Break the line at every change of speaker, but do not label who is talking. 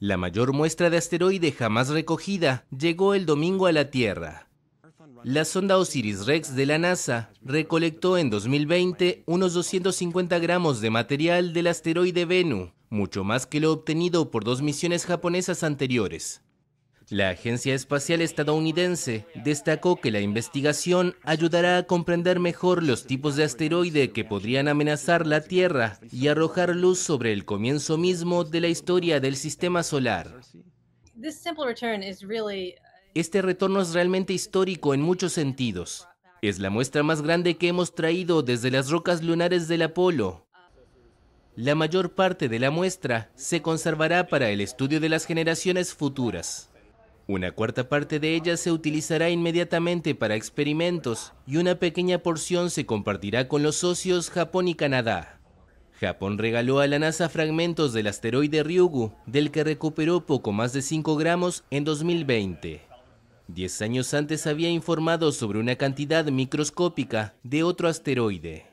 La mayor muestra de asteroide jamás recogida llegó el domingo a la Tierra. La sonda Osiris-Rex de la NASA recolectó en 2020 unos 250 gramos de material del asteroide Venu, mucho más que lo obtenido por dos misiones japonesas anteriores. La Agencia Espacial Estadounidense destacó que la investigación ayudará a comprender mejor los tipos de asteroide que podrían amenazar la Tierra y arrojar luz sobre el comienzo mismo de la historia del sistema solar. Uh, este retorno es realmente histórico en muchos sentidos. Es la muestra más grande que hemos traído desde las rocas lunares del Apolo. La mayor parte de la muestra se conservará para el estudio de las generaciones futuras. Una cuarta parte de ella se utilizará inmediatamente para experimentos y una pequeña porción se compartirá con los socios Japón y Canadá. Japón regaló a la NASA fragmentos del asteroide Ryugu, del que recuperó poco más de 5 gramos en 2020. Diez años antes había informado sobre una cantidad microscópica de otro asteroide.